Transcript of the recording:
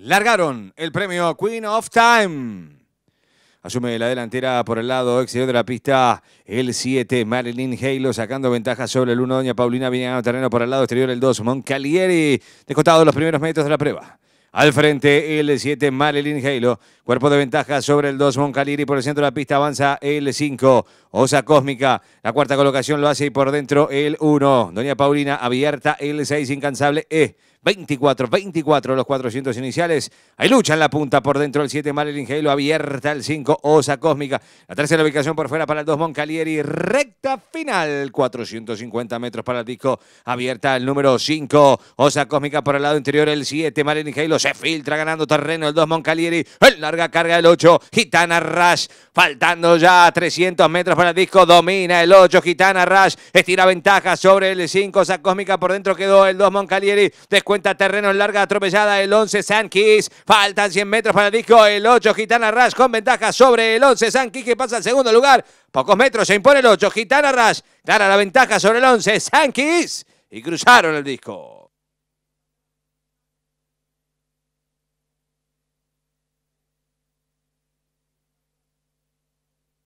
largaron el premio Queen of Time. Asume la delantera por el lado exterior de la pista el 7, Marilyn Halo sacando ventaja sobre el 1, Doña Paulina viniendo Terreno por el lado exterior el 2, Moncalieri, descontado los primeros metros de la prueba. Al frente el 7 Marilyn Halo. Cuerpo de ventaja sobre el 2 Moncalieri. Por el centro de la pista avanza el 5 Osa Cósmica. La cuarta colocación lo hace y por dentro el 1. Doña Paulina abierta el 6 Incansable E. 24, 24 los 400 iniciales. Ahí lucha en la punta por dentro el 7 Marilyn Halo. Abierta el 5 Osa Cósmica. La tercera ubicación por fuera para el 2 Moncalieri. Recta final. 450 metros para el disco. Abierta el número 5 Osa Cósmica por el lado interior el 7 Marilyn Halo filtra ganando terreno el 2 Moncalieri. En larga carga el 8. Gitana Rush. Faltando ya 300 metros para el disco. Domina el 8. Gitana Rush. Estira ventaja sobre el 5. Sacósmica. por dentro quedó el 2 Moncalieri. Descuenta terreno en larga atropellada el 11 Sankis. Faltan 100 metros para el disco. El 8 Gitana Rush con ventaja sobre el 11 Sankis que pasa al segundo lugar. Pocos metros se impone el 8. Gitana Rush. Clara la ventaja sobre el 11 Sankis. Y cruzaron el disco.